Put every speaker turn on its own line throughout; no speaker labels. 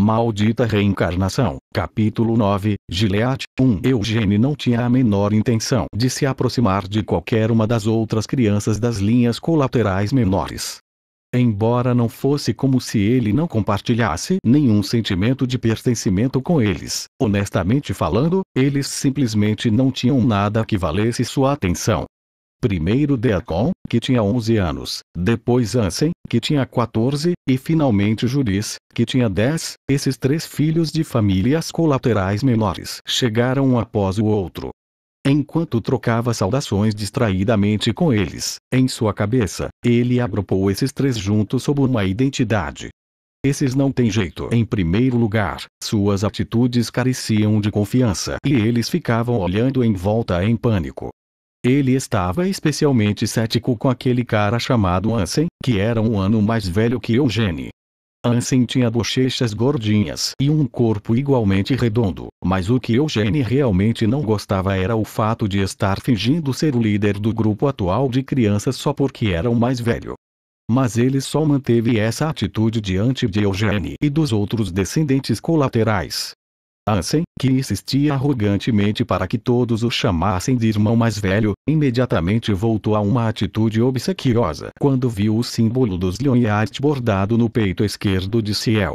Maldita reencarnação. Capítulo 9, Gilead 1 Eugênio não tinha a menor intenção de se aproximar de qualquer uma das outras crianças das linhas colaterais menores. Embora não fosse como se ele não compartilhasse nenhum sentimento de pertencimento com eles, honestamente falando, eles simplesmente não tinham nada que valesse sua atenção primeiro Deacon, que tinha 11 anos, depois Ansem, que tinha 14, e finalmente Juris, que tinha 10. Esses três filhos de famílias colaterais menores chegaram um após o outro. Enquanto trocava saudações distraidamente com eles, em sua cabeça, ele agrupou esses três juntos sob uma identidade. Esses não têm jeito. Em primeiro lugar, suas atitudes careciam de confiança e eles ficavam olhando em volta em pânico. Ele estava especialmente cético com aquele cara chamado Ansem, que era um ano mais velho que Eugene. Ansem tinha bochechas gordinhas e um corpo igualmente redondo, mas o que Eugene realmente não gostava era o fato de estar fingindo ser o líder do grupo atual de crianças só porque era o mais velho. Mas ele só manteve essa atitude diante de Eugene e dos outros descendentes colaterais, Ansem, que insistia arrogantemente para que todos o chamassem de irmão mais velho, imediatamente voltou a uma atitude obsequiosa quando viu o símbolo dos Lionheart bordado no peito esquerdo de Ciel.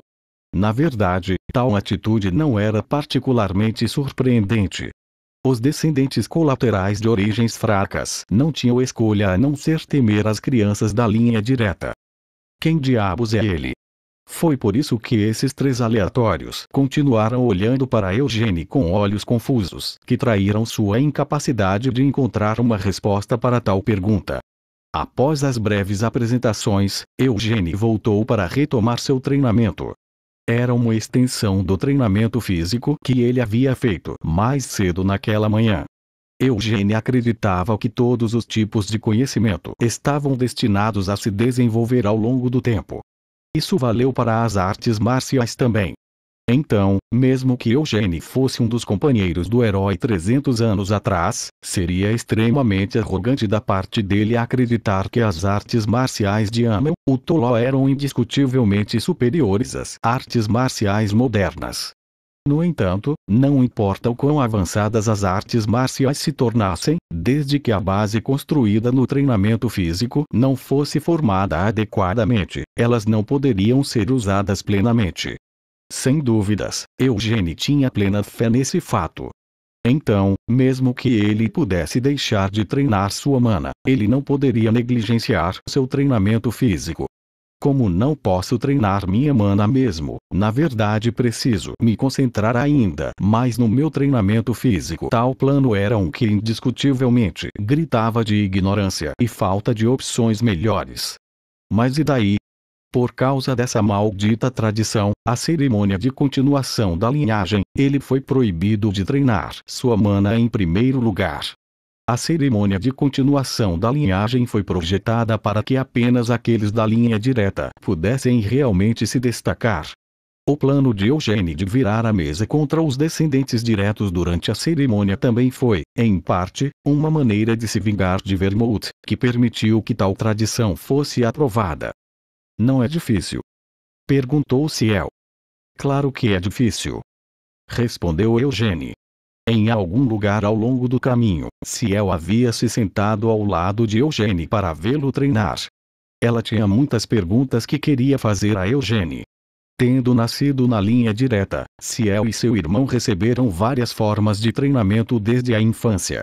Na verdade, tal atitude não era particularmente surpreendente. Os descendentes colaterais de origens fracas não tinham escolha a não ser temer as crianças da linha direta. Quem diabos é ele? Foi por isso que esses três aleatórios continuaram olhando para Eugênio com olhos confusos, que traíram sua incapacidade de encontrar uma resposta para tal pergunta. Após as breves apresentações, Eugênio voltou para retomar seu treinamento. Era uma extensão do treinamento físico que ele havia feito mais cedo naquela manhã. Eugênia acreditava que todos os tipos de conhecimento estavam destinados a se desenvolver ao longo do tempo, isso valeu para as artes marciais também. Então, mesmo que Eugene fosse um dos companheiros do herói 300 anos atrás, seria extremamente arrogante da parte dele acreditar que as artes marciais de Amel, o Toló eram indiscutivelmente superiores às artes marciais modernas. No entanto, não importa o quão avançadas as artes marciais se tornassem, desde que a base construída no treinamento físico não fosse formada adequadamente, elas não poderiam ser usadas plenamente. Sem dúvidas, Eugene tinha plena fé nesse fato. Então, mesmo que ele pudesse deixar de treinar sua mana, ele não poderia negligenciar seu treinamento físico. Como não posso treinar minha mana mesmo, na verdade preciso me concentrar ainda mais no meu treinamento físico. Tal plano era um que indiscutivelmente gritava de ignorância e falta de opções melhores. Mas e daí? Por causa dessa maldita tradição, a cerimônia de continuação da linhagem, ele foi proibido de treinar sua mana em primeiro lugar. A cerimônia de continuação da linhagem foi projetada para que apenas aqueles da linha direta pudessem realmente se destacar. O plano de Eugênio de virar a mesa contra os descendentes diretos durante a cerimônia também foi, em parte, uma maneira de se vingar de Vermouth, que permitiu que tal tradição fosse aprovada. Não é difícil? Perguntou Ciel. Claro que é difícil. Respondeu Eugênio. Em algum lugar ao longo do caminho, Ciel havia se sentado ao lado de Eugene para vê-lo treinar. Ela tinha muitas perguntas que queria fazer a Eugene. Tendo nascido na linha direta, Ciel e seu irmão receberam várias formas de treinamento desde a infância.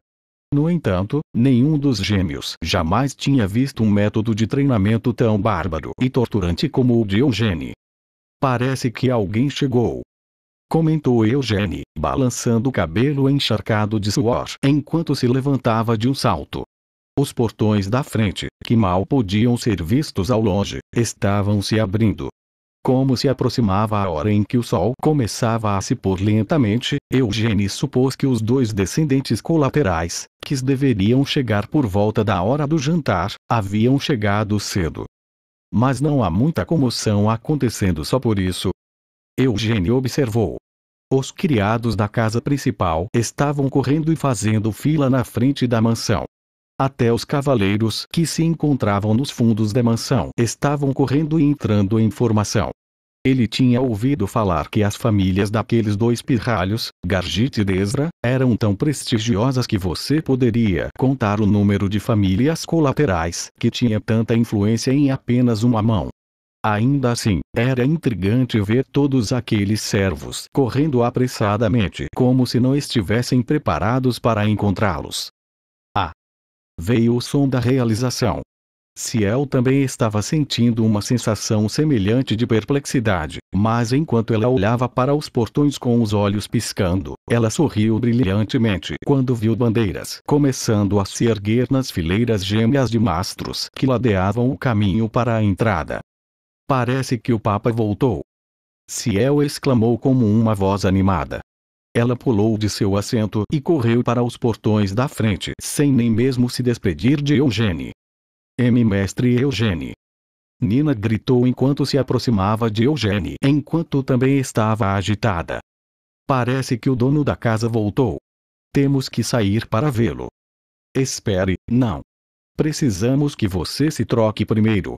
No entanto, nenhum dos gêmeos jamais tinha visto um método de treinamento tão bárbaro e torturante como o de Eugene. Parece que alguém chegou, comentou Eugene, balançando o cabelo encharcado de suor enquanto se levantava de um salto. Os portões da frente, que mal podiam ser vistos ao longe, estavam se abrindo. Como se aproximava a hora em que o sol começava a se pôr lentamente, Eugênio supôs que os dois descendentes colaterais, que deveriam chegar por volta da hora do jantar, haviam chegado cedo. Mas não há muita comoção acontecendo só por isso. Eugênio observou, os criados da casa principal estavam correndo e fazendo fila na frente da mansão. Até os cavaleiros que se encontravam nos fundos da mansão estavam correndo e entrando em formação. Ele tinha ouvido falar que as famílias daqueles dois pirralhos, Gargit e Desra, eram tão prestigiosas que você poderia contar o número de famílias colaterais que tinha tanta influência em apenas uma mão. Ainda assim, era intrigante ver todos aqueles servos correndo apressadamente como se não estivessem preparados para encontrá-los. Ah! Veio o som da realização. Ciel também estava sentindo uma sensação semelhante de perplexidade, mas enquanto ela olhava para os portões com os olhos piscando, ela sorriu brilhantemente quando viu bandeiras começando a se erguer nas fileiras gêmeas de mastros que ladeavam o caminho para a entrada. Parece que o Papa voltou. Ciel exclamou como uma voz animada. Ela pulou de seu assento e correu para os portões da frente sem nem mesmo se despedir de Eugênie. M. Mestre Eugênie. Nina gritou enquanto se aproximava de Eugênie, enquanto também estava agitada. Parece que o dono da casa voltou. Temos que sair para vê-lo. Espere, não. Precisamos que você se troque primeiro.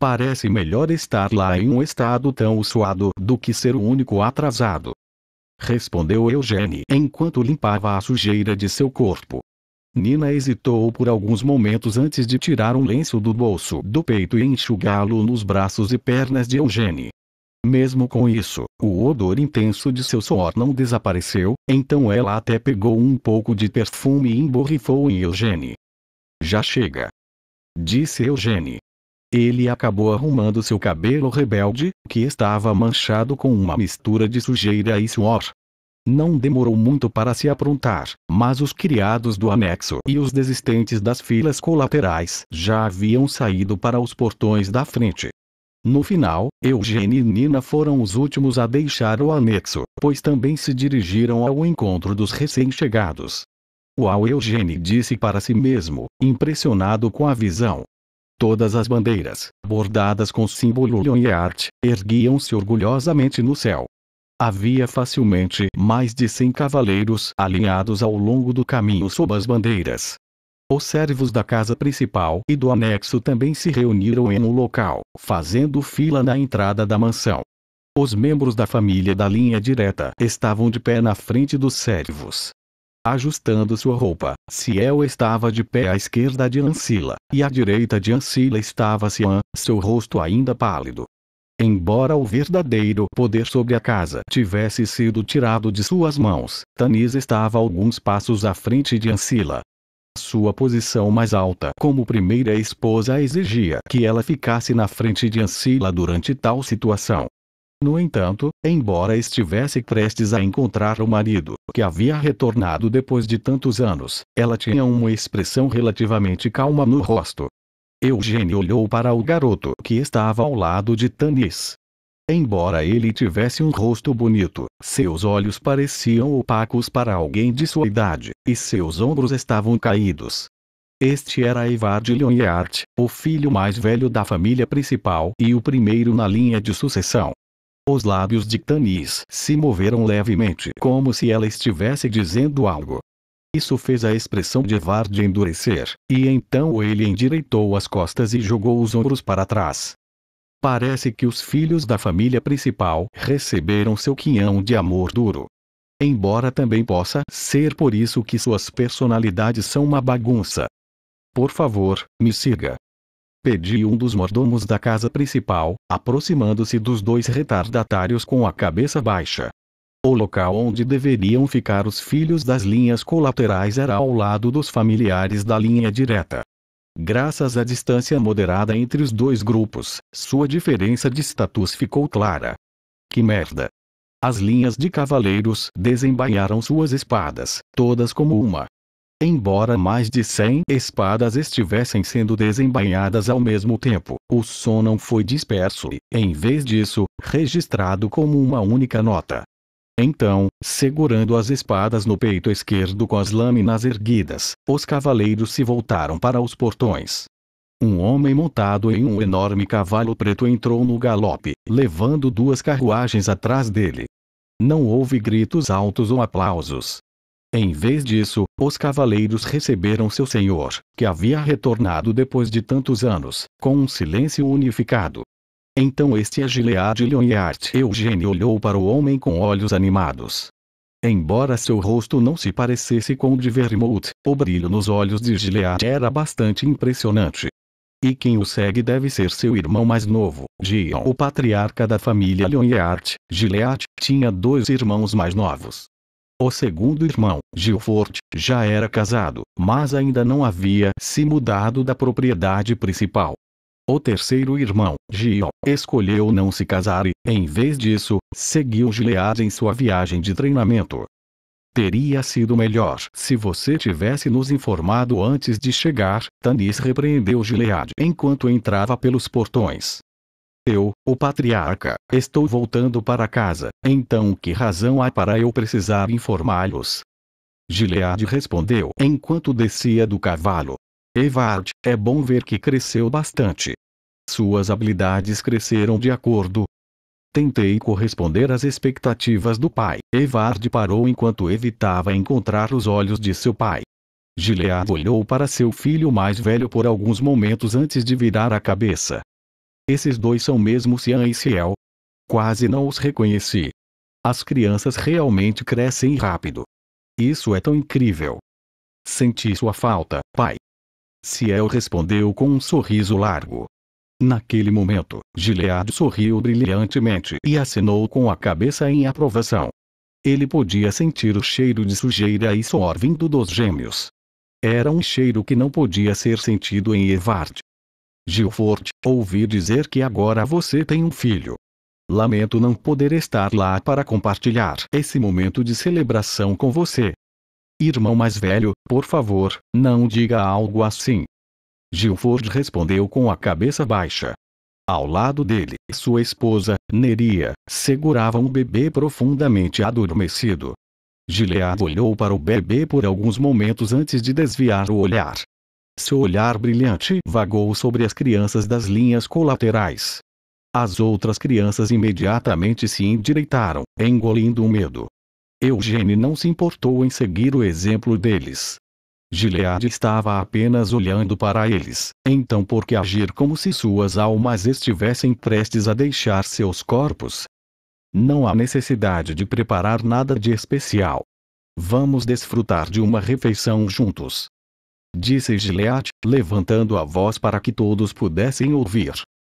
Parece melhor estar lá em um estado tão suado do que ser o único atrasado. Respondeu Eugene enquanto limpava a sujeira de seu corpo. Nina hesitou por alguns momentos antes de tirar um lenço do bolso do peito e enxugá-lo nos braços e pernas de Eugene. Mesmo com isso, o odor intenso de seu suor não desapareceu, então ela até pegou um pouco de perfume e emborrifou em Eugene. Já chega. Disse Eugene, ele acabou arrumando seu cabelo rebelde, que estava manchado com uma mistura de sujeira e suor. Não demorou muito para se aprontar, mas os criados do anexo e os desistentes das filas colaterais já haviam saído para os portões da frente. No final, Eugênio e Nina foram os últimos a deixar o anexo, pois também se dirigiram ao encontro dos recém-chegados. Uau Eugênio disse para si mesmo, impressionado com a visão, Todas as bandeiras, bordadas com símbolo Leon e arte, erguiam-se orgulhosamente no céu. Havia facilmente mais de cem cavaleiros alinhados ao longo do caminho sob as bandeiras. Os servos da casa principal e do anexo também se reuniram em um local, fazendo fila na entrada da mansão. Os membros da família da linha direta estavam de pé na frente dos servos, ajustando sua roupa. Ciel estava de pé à esquerda de Ancila, e à direita de Ancila estava Cian, seu rosto ainda pálido. Embora o verdadeiro poder sobre a casa tivesse sido tirado de suas mãos, Tanis estava alguns passos à frente de Ancila. Sua posição mais alta como primeira esposa exigia que ela ficasse na frente de Ancila durante tal situação. No entanto, embora estivesse prestes a encontrar o marido, que havia retornado depois de tantos anos, ela tinha uma expressão relativamente calma no rosto. Eugênio olhou para o garoto que estava ao lado de Tanis. Embora ele tivesse um rosto bonito, seus olhos pareciam opacos para alguém de sua idade, e seus ombros estavam caídos. Este era de Leonhardt, o filho mais velho da família principal e o primeiro na linha de sucessão. Os lábios de Tanis se moveram levemente como se ela estivesse dizendo algo. Isso fez a expressão de Vard endurecer, e então ele endireitou as costas e jogou os ombros para trás. Parece que os filhos da família principal receberam seu quinhão de amor duro. Embora também possa ser por isso que suas personalidades são uma bagunça. Por favor, me siga pedi um dos mordomos da casa principal, aproximando-se dos dois retardatários com a cabeça baixa. O local onde deveriam ficar os filhos das linhas colaterais era ao lado dos familiares da linha direta. Graças à distância moderada entre os dois grupos, sua diferença de status ficou clara. Que merda! As linhas de cavaleiros desembainharam suas espadas, todas como uma, Embora mais de cem espadas estivessem sendo desembainhadas ao mesmo tempo, o som não foi disperso e, em vez disso, registrado como uma única nota. Então, segurando as espadas no peito esquerdo com as lâminas erguidas, os cavaleiros se voltaram para os portões. Um homem montado em um enorme cavalo preto entrou no galope, levando duas carruagens atrás dele. Não houve gritos altos ou aplausos, em vez disso, os cavaleiros receberam seu senhor, que havia retornado depois de tantos anos, com um silêncio unificado. Então este é Gilead Leonhardt. Eugênio olhou para o homem com olhos animados. Embora seu rosto não se parecesse com o de Vermouth, o brilho nos olhos de Gilead era bastante impressionante. E quem o segue deve ser seu irmão mais novo, Gion. O patriarca da família Leonhardt, Gilead, tinha dois irmãos mais novos, o segundo irmão, Gilfort, já era casado, mas ainda não havia se mudado da propriedade principal. O terceiro irmão, Gio, escolheu não se casar e, em vez disso, seguiu Gilead em sua viagem de treinamento. Teria sido melhor se você tivesse nos informado antes de chegar, Tanis repreendeu Gilead enquanto entrava pelos portões eu, o patriarca. Estou voltando para casa, então que razão há para eu precisar informá-los? Gilead respondeu enquanto descia do cavalo. Evard, é bom ver que cresceu bastante. Suas habilidades cresceram de acordo. Tentei corresponder às expectativas do pai. Evard parou enquanto evitava encontrar os olhos de seu pai. Gilead olhou para seu filho mais velho por alguns momentos antes de virar a cabeça. Esses dois são mesmo Cian e Ciel. Quase não os reconheci. As crianças realmente crescem rápido. Isso é tão incrível. Senti sua falta, pai. Ciel respondeu com um sorriso largo. Naquele momento, Gilead sorriu brilhantemente e acenou com a cabeça em aprovação. Ele podia sentir o cheiro de sujeira e suor vindo dos gêmeos. Era um cheiro que não podia ser sentido em Evart. Gilford, ouvi dizer que agora você tem um filho. Lamento não poder estar lá para compartilhar esse momento de celebração com você. Irmão mais velho, por favor, não diga algo assim. Gilford respondeu com a cabeça baixa. Ao lado dele, sua esposa, Neria, segurava um bebê profundamente adormecido. Gilead olhou para o bebê por alguns momentos antes de desviar o olhar. Seu olhar brilhante vagou sobre as crianças das linhas colaterais. As outras crianças imediatamente se endireitaram, engolindo o medo. Eugênio não se importou em seguir o exemplo deles. Gilead estava apenas olhando para eles, então por que agir como se suas almas estivessem prestes a deixar seus corpos? Não há necessidade de preparar nada de especial. Vamos desfrutar de uma refeição juntos disse Gilead, levantando a voz para que todos pudessem ouvir.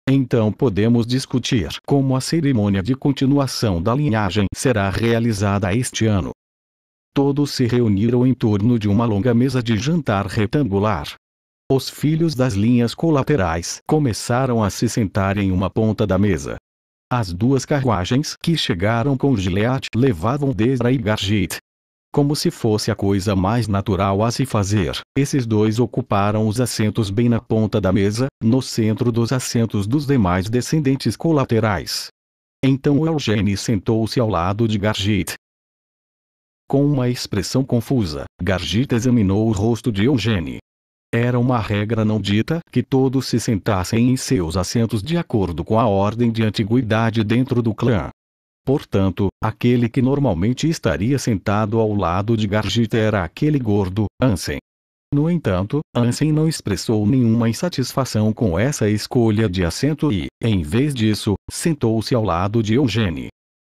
Então podemos discutir como a cerimônia de continuação da linhagem será realizada este ano. Todos se reuniram em torno de uma longa mesa de jantar retangular. Os filhos das linhas colaterais começaram a se sentar em uma ponta da mesa. As duas carruagens que chegaram com Gilead levavam Desra e Gargit, como se fosse a coisa mais natural a se fazer. Esses dois ocuparam os assentos bem na ponta da mesa, no centro dos assentos dos demais descendentes colaterais. Então Eugênie sentou-se ao lado de Gargit. Com uma expressão confusa, Gargit examinou o rosto de Eugênie. Era uma regra não dita que todos se sentassem em seus assentos de acordo com a ordem de antiguidade dentro do clã. Portanto, aquele que normalmente estaria sentado ao lado de Gargit era aquele gordo, Ansem. No entanto, Ansem não expressou nenhuma insatisfação com essa escolha de assento e, em vez disso, sentou-se ao lado de Eugene.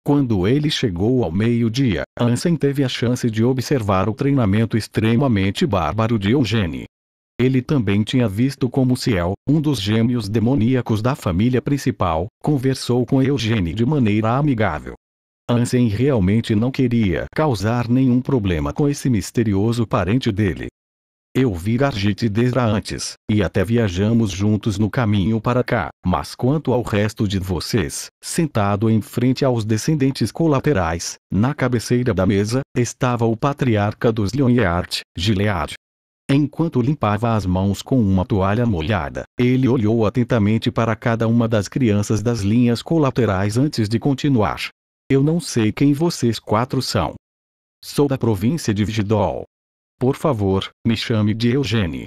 Quando ele chegou ao meio-dia, Ansem teve a chance de observar o treinamento extremamente bárbaro de Eugene. Ele também tinha visto como Ciel, um dos gêmeos demoníacos da família principal, conversou com Eugene de maneira amigável. Ansem realmente não queria causar nenhum problema com esse misterioso parente dele. Eu vi Arjit desde antes, e até viajamos juntos no caminho para cá, mas quanto ao resto de vocês, sentado em frente aos descendentes colaterais, na cabeceira da mesa, estava o patriarca dos Leoniart, Gilead, Enquanto limpava as mãos com uma toalha molhada, ele olhou atentamente para cada uma das crianças das linhas colaterais antes de continuar. Eu não sei quem vocês quatro são. Sou da província de Vigidol. Por favor, me chame de Eugênie.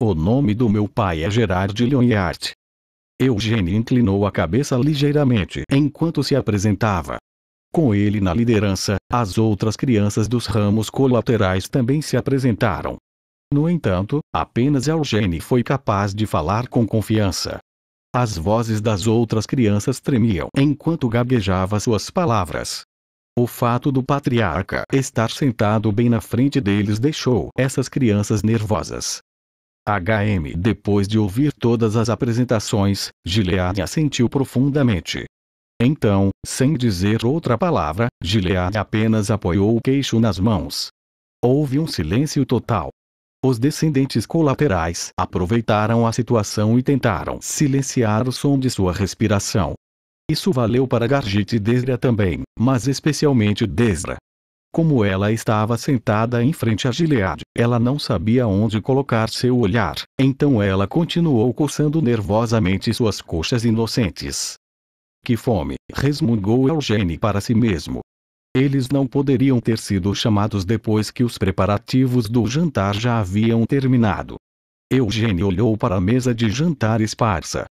O nome do meu pai é Gerard Leonhardt. Eugênie inclinou a cabeça ligeiramente enquanto se apresentava. Com ele na liderança, as outras crianças dos ramos colaterais também se apresentaram, no entanto, apenas Eugene foi capaz de falar com confiança. As vozes das outras crianças tremiam enquanto gaguejava suas palavras. O fato do patriarca estar sentado bem na frente deles deixou essas crianças nervosas. HM Depois de ouvir todas as apresentações, Gilead assentiu profundamente. Então, sem dizer outra palavra, Gilead apenas apoiou o queixo nas mãos. Houve um silêncio total. Os descendentes colaterais aproveitaram a situação e tentaram silenciar o som de sua respiração. Isso valeu para Gargit e Desra também, mas especialmente Desra. Como ela estava sentada em frente a Gilead, ela não sabia onde colocar seu olhar, então ela continuou coçando nervosamente suas coxas inocentes. Que fome, resmungou Eugene para si mesmo, eles não poderiam ter sido chamados depois que os preparativos do jantar já haviam terminado. Eugênio olhou para a mesa de jantar esparsa.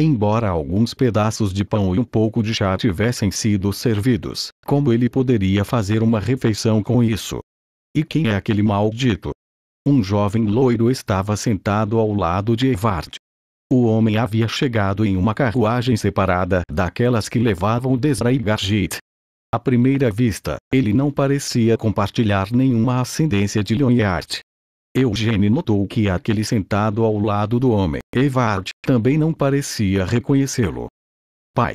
Embora alguns pedaços de pão e um pouco de chá tivessem sido servidos, como ele poderia fazer uma refeição com isso? E quem é aquele maldito? Um jovem loiro estava sentado ao lado de Evard. O homem havia chegado em uma carruagem separada daquelas que levavam Desra à primeira vista, ele não parecia compartilhar nenhuma ascendência de Leonhardt. Eugene notou que aquele sentado ao lado do homem, Evard, também não parecia reconhecê-lo. Pai!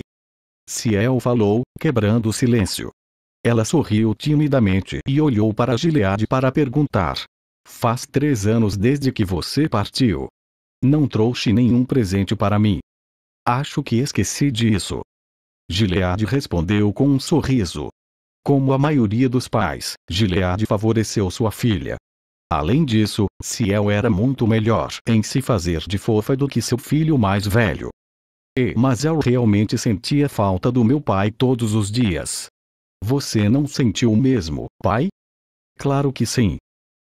Ciel falou, quebrando o silêncio. Ela sorriu timidamente e olhou para Gilead para perguntar. Faz três anos desde que você partiu. Não trouxe nenhum presente para mim. Acho que esqueci disso. Gilead respondeu com um sorriso. Como a maioria dos pais, Gilead favoreceu sua filha. Além disso, Ciel era muito melhor em se fazer de fofa do que seu filho mais velho. E, mas eu realmente sentia falta do meu pai todos os dias. Você não sentiu o mesmo, pai? Claro que sim.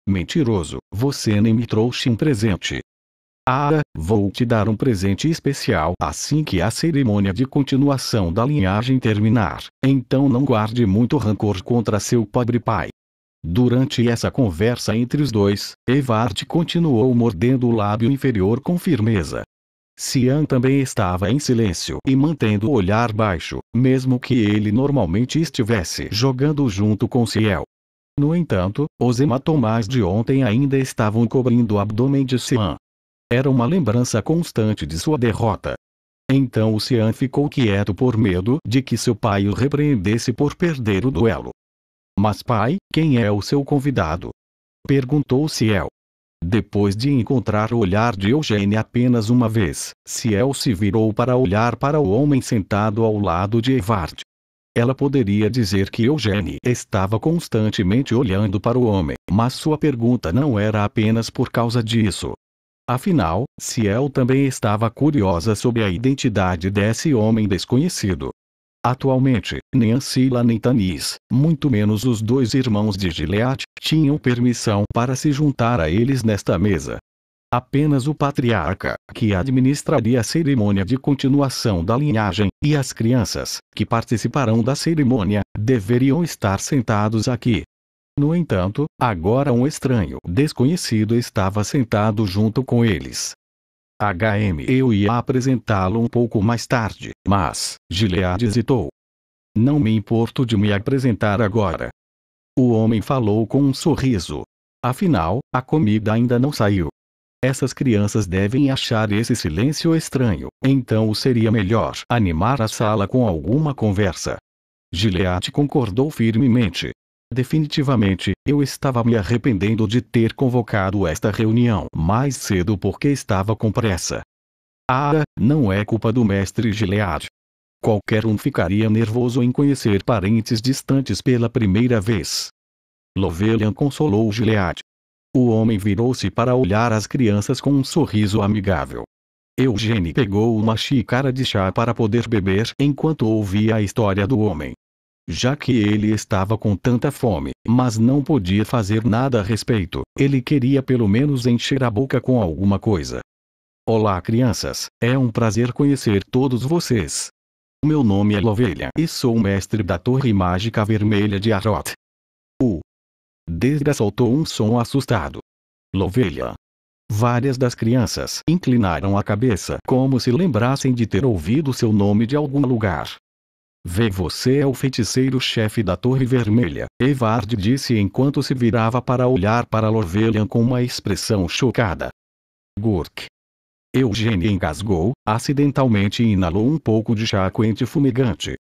Mentiroso, você nem me trouxe um presente. Ah, vou te dar um presente especial assim que a cerimônia de continuação da linhagem terminar. Então não guarde muito rancor contra seu pobre pai. Durante essa conversa entre os dois, Evard continuou mordendo o lábio inferior com firmeza. Cian também estava em silêncio e mantendo o olhar baixo, mesmo que ele normalmente estivesse jogando junto com Ciel. No entanto, os hematomas de ontem ainda estavam cobrindo o abdômen de Cian, era uma lembrança constante de sua derrota. Então o Cian ficou quieto por medo de que seu pai o repreendesse por perder o duelo. Mas pai, quem é o seu convidado? Perguntou Ciel. Depois de encontrar o olhar de Eugênia apenas uma vez, Ciel se virou para olhar para o homem sentado ao lado de Evard. Ela poderia dizer que Eugênie estava constantemente olhando para o homem, mas sua pergunta não era apenas por causa disso. Afinal, Ciel também estava curiosa sobre a identidade desse homem desconhecido. Atualmente, nem Ancila nem Tanis, muito menos os dois irmãos de Gilead, tinham permissão para se juntar a eles nesta mesa. Apenas o patriarca, que administraria a cerimônia de continuação da linhagem, e as crianças, que participarão da cerimônia, deveriam estar sentados aqui, no entanto, agora um estranho desconhecido estava sentado junto com eles. HM eu ia apresentá-lo um pouco mais tarde, mas, Gilead hesitou. Não me importo de me apresentar agora. O homem falou com um sorriso. Afinal, a comida ainda não saiu. Essas crianças devem achar esse silêncio estranho, então seria melhor animar a sala com alguma conversa. Gilead concordou firmemente. Definitivamente, eu estava me arrependendo de ter convocado esta reunião mais cedo porque estava com pressa. Ah, não é culpa do mestre Gilead. Qualquer um ficaria nervoso em conhecer parentes distantes pela primeira vez. Lovelian consolou Gilead. O homem virou-se para olhar as crianças com um sorriso amigável. Eugênie pegou uma xícara de chá para poder beber enquanto ouvia a história do homem já que ele estava com tanta fome, mas não podia fazer nada a respeito, ele queria pelo menos encher a boca com alguma coisa. Olá crianças, é um prazer conhecer todos vocês. Meu nome é Lovelha e sou o mestre da Torre Mágica Vermelha de Arrot. O Desgra soltou um som assustado. Lovelha. Várias das crianças inclinaram a cabeça como se lembrassem de ter ouvido seu nome de algum lugar. Vê você é o feiticeiro-chefe da Torre Vermelha, Evard disse enquanto se virava para olhar para Lorvelian com uma expressão chocada. Gurk. Eugênia engasgou, acidentalmente inalou um pouco de chá quente fumegante.